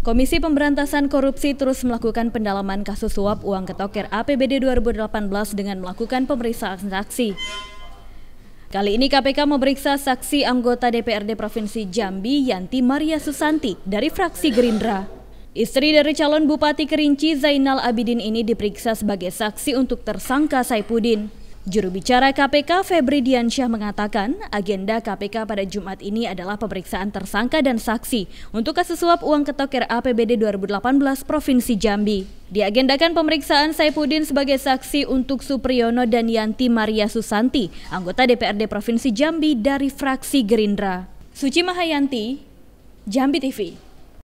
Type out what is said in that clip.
Komisi Pemberantasan Korupsi terus melakukan pendalaman kasus suap uang ketoker APBD 2018 dengan melakukan pemeriksaan saksi. Kali ini KPK memeriksa saksi anggota DPRD Provinsi Jambi Yanti Maria Susanti dari fraksi Gerindra. Istri dari calon Bupati Kerinci Zainal Abidin ini diperiksa sebagai saksi untuk tersangka Saipudin. Juru bicara KPK Febri Diansyah mengatakan, agenda KPK pada Jumat ini adalah pemeriksaan tersangka dan saksi untuk kasus suap uang ketokir APBD 2018 Provinsi Jambi. Diagendakan pemeriksaan Saipudin sebagai saksi untuk Supriyono dan Yanti Maria Susanti, anggota DPRD Provinsi Jambi dari fraksi Gerindra. Suci Mahayanti, Jambi TV.